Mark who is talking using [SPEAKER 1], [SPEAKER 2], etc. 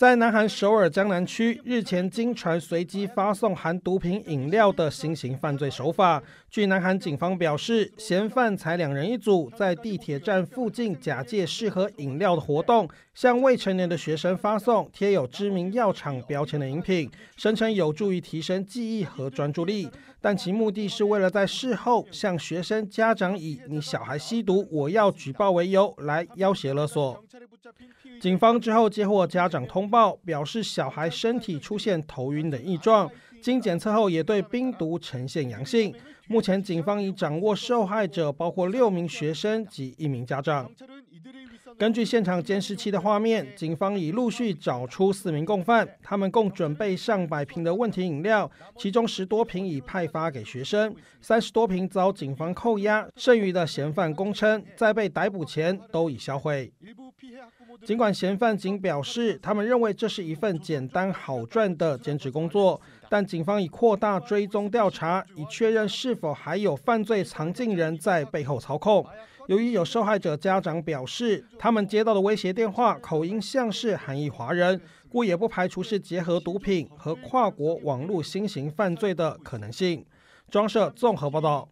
[SPEAKER 1] 在南韩首尔江南区，日前经传随机发送含毒品饮料的新型犯罪手法。据南韩警方表示，嫌犯才两人一组，在地铁站附近假借适合饮料的活动，向未成年的学生发送贴有知名药厂标签的饮品，声称有助于提升记忆和专注力，但其目的是为了在事后向学生家长以你小孩吸毒，我要举报为由来要挟勒索。警方之后接获家长通。报表示，小孩身体出现头晕等异状，经检测后也对冰毒呈现阳性。目前警方已掌握受害者包括六名学生及一名家长。根据现场监视器的画面，警方已陆续找出四名共犯，他们共准备上百瓶的问题饮料，其中十多瓶已派发给学生，三十多瓶遭警方扣押，剩余的嫌犯供称在被逮捕前都已销毁。尽管嫌犯仅表示他们认为这是一份简单好赚的兼职工作，但警方已扩大追踪调查，以确认是否还有犯罪藏进人在背后操控。由于有受害者家长表示，他们接到的威胁电话口音像是韩裔华人，故也不排除是结合毒品和跨国网络新型犯罪的可能性。庄社综合报道。